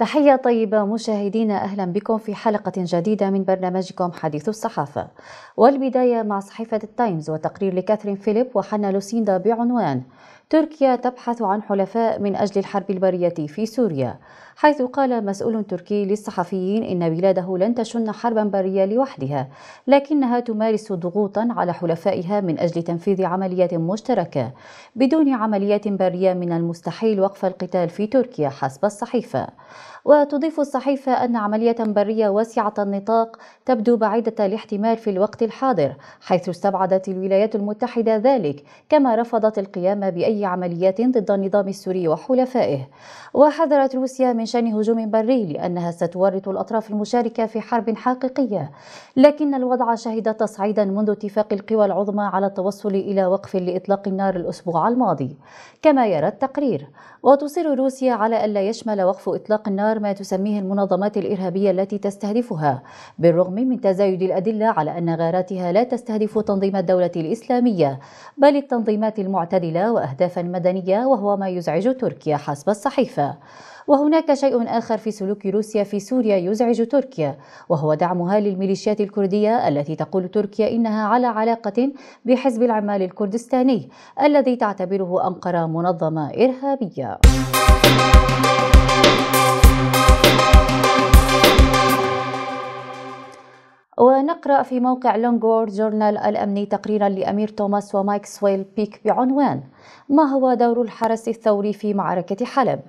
تحية طيبة مشاهدينا أهلا بكم في حلقة جديدة من برنامجكم حديث الصحافة والبداية مع صحيفة التايمز وتقرير لكاثرين فيليب وحنا لوسيندا بعنوان تركيا تبحث عن حلفاء من أجل الحرب البرية في سوريا حيث قال مسؤول تركي للصحفيين إن بلاده لن تشن حربا برية لوحدها لكنها تمارس ضغوطا على حلفائها من أجل تنفيذ عمليات مشتركة بدون عمليات برية من المستحيل وقف القتال في تركيا حسب الصحيفة وتضيف الصحيفة أن عملية برية واسعة النطاق تبدو بعيدة الاحتمال في الوقت الحاضر حيث استبعدت الولايات المتحدة ذلك كما رفضت القيام بأي عمليات ضد النظام السوري وحلفائه وحذرت روسيا من شان هجوم بري لأنها ستورط الأطراف المشاركة في حرب حقيقية لكن الوضع شهد تصعيدا منذ اتفاق القوى العظمى على التوصل إلى وقف لإطلاق النار الأسبوع الماضي كما يرى التقرير وتصر روسيا على ألا يشمل وقف إطلاق النار ما تسميه المنظمات الإرهابية التي تستهدفها بالرغم من تزايد الأدلة على أن غاراتها لا تستهدف تنظيم الدولة الإسلامية بل التنظيمات المعتدلة وأهدافا مدنية وهو ما يزعج تركيا حسب الصحيفة وهناك شيء آخر في سلوك روسيا في سوريا يزعج تركيا وهو دعمها للميليشيات الكردية التي تقول تركيا إنها على علاقة بحزب العمال الكردستاني الذي تعتبره أنقرة منظمة إرهابية. ونقرأ في موقع لونغور جورنال الأمني تقريرا لأمير توماس سويل بيك بعنوان ما هو دور الحرس الثوري في معركة حلب؟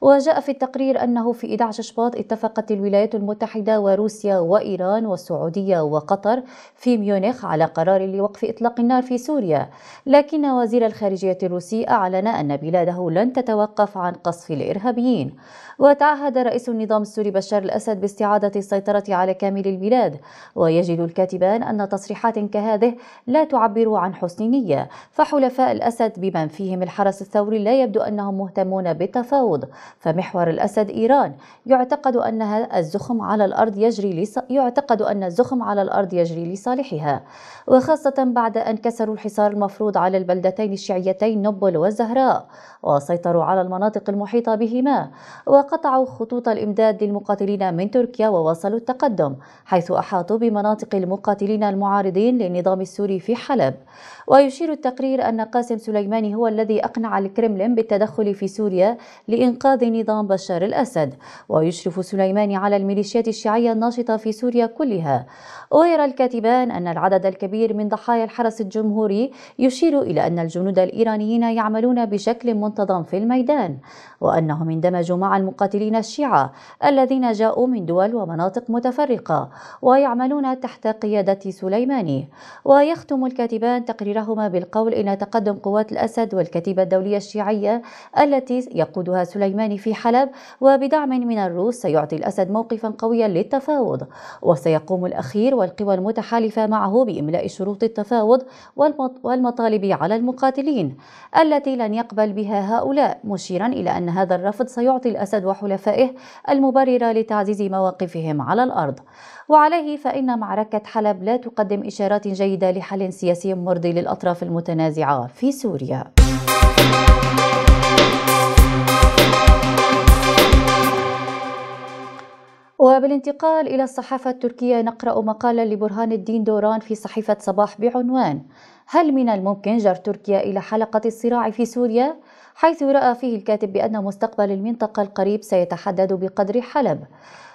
وجاء في التقرير أنه في 11 شباط اتفقت الولايات المتحدة وروسيا وإيران والسعودية وقطر في ميونخ على قرار لوقف إطلاق النار في سوريا لكن وزير الخارجية الروسي أعلن أن بلاده لن تتوقف عن قصف الإرهابيين وتعهد رئيس النظام السوري بشار الأسد باستعادة السيطرة على كامل البلاد ويجد الكاتبان أن تصريحات كهذه لا تعبر عن حسن نية فحلفاء الأسد بمن فيهم الحرس الثوري لا يبدو أنهم مهتمون بالتفاوض فمحور الأسد إيران يعتقد أنها الزخم على الأرض يجري لص... يعتقد أن الزخم على الأرض يجري لصالحها وخاصة بعد أن كسروا الحصار المفروض على البلدتين الشيعيتين نبل والزهراء وسيطروا على المناطق المحيطة بهما وقطعوا خطوط الإمداد للمقاتلين من تركيا وواصلوا التقدم حيث أحاطوا بمناطق المقاتلين المعارضين للنظام السوري في حلب ويشير التقرير أن قاسم سليماني هو الذي أقنع الكرملين بالتدخل في سوريا لإنقاذ نظام بشار الأسد ويشرف سليماني على الميليشيات الشيعية الناشطة في سوريا كلها ويرى الكاتبان أن العدد الكبير من ضحايا الحرس الجمهوري يشير إلى أن الجنود الإيرانيين يعملون بشكل منتظم في الميدان وأنهم اندمجوا مع المقاتلين الشيعة الذين جاءوا من دول ومناطق متفرقة ويعملون يعملون تحت قيادة سليماني ويختم الكاتبان تقريرهما بالقول إن تقدم قوات الأسد والكتيبة الدولية الشيعية التي يقودها سليماني في حلب وبدعم من الروس سيعطي الأسد موقفا قويا للتفاوض وسيقوم الأخير والقوى المتحالفة معه بإملاء شروط التفاوض والمطالب على المقاتلين التي لن يقبل بها هؤلاء مشيرا إلى أن هذا الرفض سيعطي الأسد وحلفائه المبررة لتعزيز مواقفهم على الأرض وعليه فإن فإن معركة حلب لا تقدم إشارات جيدة لحل سياسي مرضي للأطراف المتنازعة في سوريا. وبالانتقال إلى الصحافة التركية نقرأ مقالا لبرهان الدين دوران في صحيفة صباح بعنوان هل من الممكن جر تركيا إلى حلقة الصراع في سوريا؟ حيث رأى فيه الكاتب بأن مستقبل المنطقة القريب سيتحدد بقدر حلب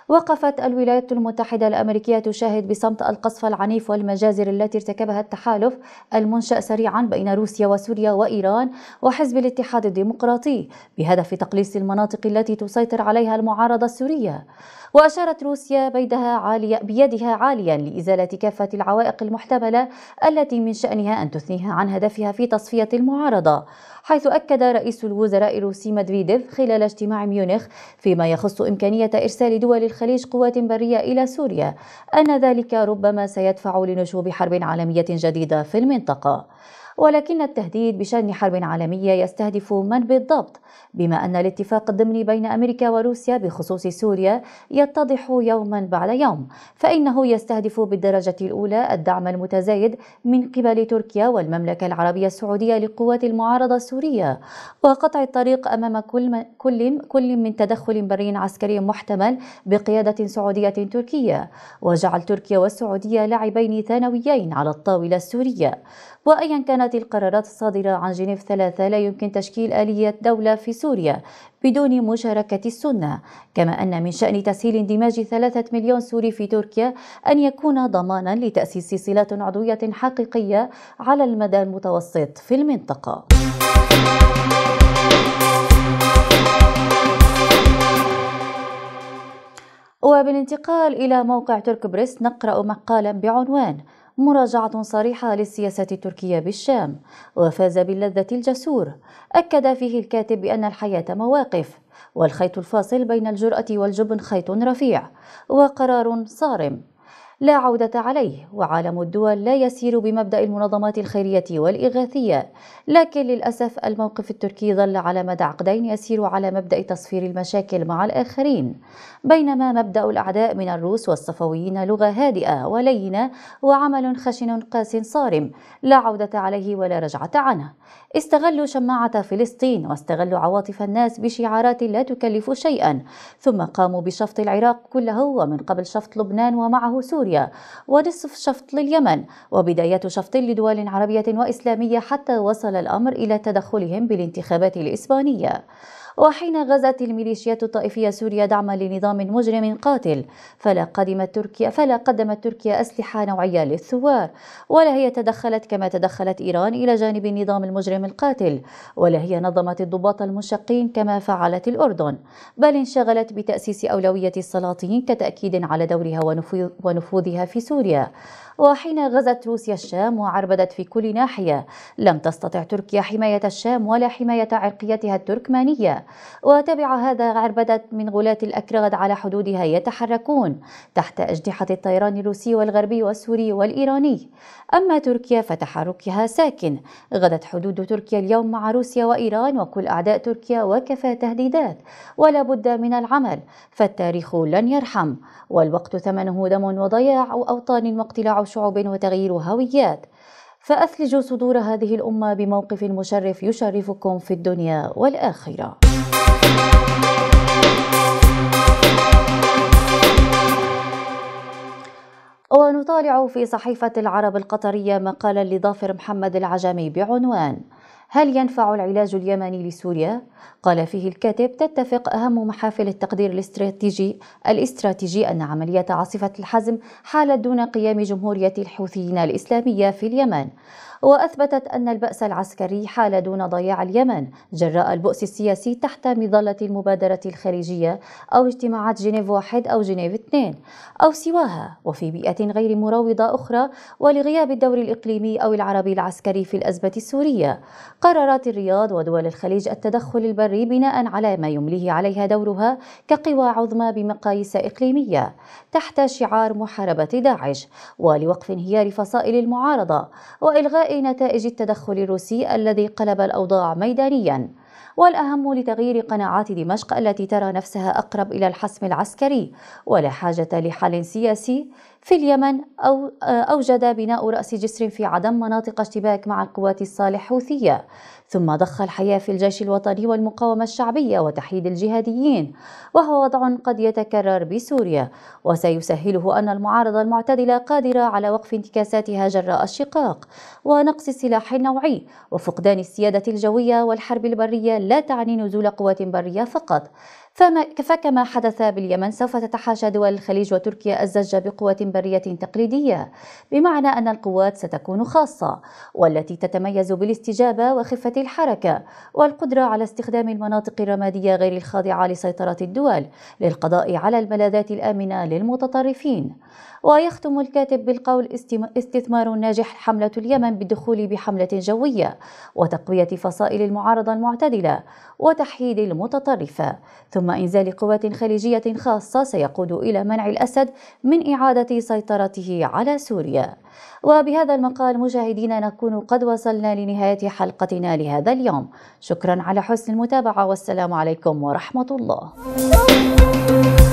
وقفت الولايات المتحدة الأمريكية تشاهد بصمت القصف العنيف والمجازر التي ارتكبها التحالف المنشأ سريعا بين روسيا وسوريا وإيران وحزب الاتحاد الديمقراطي بهدف تقليص المناطق التي تسيطر عليها المعارضة السورية وأشارت روسيا بيدها عالية بيدها عاليا لإزالة كافة العوائق المحتملة التي من شأنها أن تثنيها عن هدفها في تصفية المعارضة حيث أكد رئيس الوزراء الروسي مدفيديف خلال اجتماع ميونخ فيما يخص إمكانية إرسال دول الخليج قوات برية إلى سوريا أن ذلك ربما سيدفع لنشوب حرب عالمية جديدة في المنطقة ولكن التهديد بشأن حرب عالمية يستهدف من بالضبط بما أن الاتفاق الضمني بين أمريكا وروسيا بخصوص سوريا يتضح يوما بعد يوم فإنه يستهدف بالدرجة الأولى الدعم المتزايد من قبل تركيا والمملكة العربية السعودية لقوات المعارضة السورية وقطع الطريق أمام كل كل كل من تدخل بري عسكري محتمل بقيادة سعودية تركية وجعل تركيا والسعودية لاعبين ثانويين على الطاولة السورية وأيا كانت القرارات الصادرة عن جنيف ثلاثة لا يمكن تشكيل آلية دولة في سوريا بدون مشاركة السنة كما أن من شأن تسهيل اندماج ثلاثة مليون سوري في تركيا أن يكون ضمانا لتأسيس صلات عضوية حقيقية على المدى المتوسط في المنطقة وبالانتقال إلى موقع ترك بريس نقرأ مقالا بعنوان مراجعة صريحة للسياسة التركية بالشام وفاز باللذة الجسور أكد فيه الكاتب بأن الحياة مواقف والخيط الفاصل بين الجرأة والجبن خيط رفيع وقرار صارم لا عودة عليه وعالم الدول لا يسير بمبدأ المنظمات الخيرية والإغاثية لكن للأسف الموقف التركي ظل على مدى عقدين يسير على مبدأ تصفير المشاكل مع الآخرين بينما مبدأ الأعداء من الروس والصفويين لغة هادئة ولينة وعمل خشن قاس صارم لا عودة عليه ولا رجعة عنه استغلوا شماعة فلسطين واستغلوا عواطف الناس بشعارات لا تكلف شيئا ثم قاموا بشفط العراق كله ومن قبل شفط لبنان ومعه سوريا ونصف شفط لليمن وبداية شفط لدول عربية وإسلامية حتى وصل الأمر إلى تدخلهم بالانتخابات الإسبانية وحين غزت الميليشيات الطائفية سوريا دعما لنظام مجرم قاتل فلا قدمت تركيا فلا قدمت تركيا أسلحة نوعية للثوار ولا هي تدخلت كما تدخلت إيران إلى جانب النظام المجرم القاتل ولا هي نظمت الضباط المشقين كما فعلت الأردن بل انشغلت بتأسيس أولوية السلاطين كتأكيد على دورها ونفوذها في سوريا وحين غزت روسيا الشام وعربدت في كل ناحية لم تستطع تركيا حماية الشام ولا حماية عرقيتها التركمانية وتبع هذا عربدة من غلاة الأكراد على حدودها يتحركون تحت أجنحة الطيران الروسي والغربي والسوري والإيراني أما تركيا فتحركها ساكن غدت حدود تركيا اليوم مع روسيا وإيران وكل أعداء تركيا وكفى تهديدات ولا بد من العمل فالتاريخ لن يرحم والوقت ثمنه دم وضياع أوطان واقتلاع شعوب وتغيير هويات فأثلجوا صدور هذه الأمة بموقف مشرف يشرفكم في الدنيا والآخرة نطالع في صحيفة العرب القطرية مقالا لظافر محمد العجمي بعنوان هل ينفع العلاج اليمني لسوريا؟ قال فيه الكاتب تتفق أهم محافل التقدير الاستراتيجي الاستراتيجي أن عملية عاصفة الحزم حالت دون قيام جمهورية الحوثيين الإسلامية في اليمن وأثبتت أن البأس العسكري حال دون ضياع اليمن جراء البؤس السياسي تحت مظلة المبادرة الخارجية أو اجتماعات جنيف واحد أو جنيف اثنين أو سواها وفي بيئة غير مروضة أخرى ولغياب الدور الإقليمي أو العربي العسكري في الأزمة السورية قررت الرياض ودول الخليج التدخل البري بناء على ما يمليه عليها دورها كقوى عظمى بمقاييس إقليمية تحت شعار محاربة داعش ولوقف انهيار فصائل المعارضة وإلغاء نتائج التدخل الروسي الذي قلب الأوضاع ميدانياً والأهم لتغيير قناعات دمشق التي ترى نفسها أقرب إلى الحسم العسكري ولا حاجة لحل سياسي في اليمن أو آه، أوجد بناء رأس جسر في عدم مناطق اشتباك مع القوات الصالح حوثية ثم ضخ الحياة في الجيش الوطني والمقاومة الشعبية وتحييد الجهاديين وهو وضع قد يتكرر بسوريا وسيسهله أن المعارضة المعتدلة قادرة على وقف انتكاساتها جراء الشقاق ونقص السلاح النوعي وفقدان السيادة الجوية والحرب البرية لا تعني نزول قوات برية فقط فكما حدث باليمن سوف تتحاشى دول الخليج وتركيا الزج بقوة برية تقليدية بمعنى أن القوات ستكون خاصة والتي تتميز بالاستجابة وخفة الحركة والقدرة على استخدام المناطق الرمادية غير الخاضعة لسيطرة الدول للقضاء على الملاذات الآمنة للمتطرفين ويختم الكاتب بالقول استثمار ناجح حملة اليمن بالدخول بحملة جوية وتقوية فصائل المعارضة المعتدلة وتحييد المتطرفة ثم ثم إنزال قوات خليجية خاصة سيقود إلى منع الأسد من إعادة سيطرته على سوريا وبهذا المقال مشاهدينا نكون قد وصلنا لنهاية حلقتنا لهذا اليوم شكرا على حسن المتابعة والسلام عليكم ورحمة الله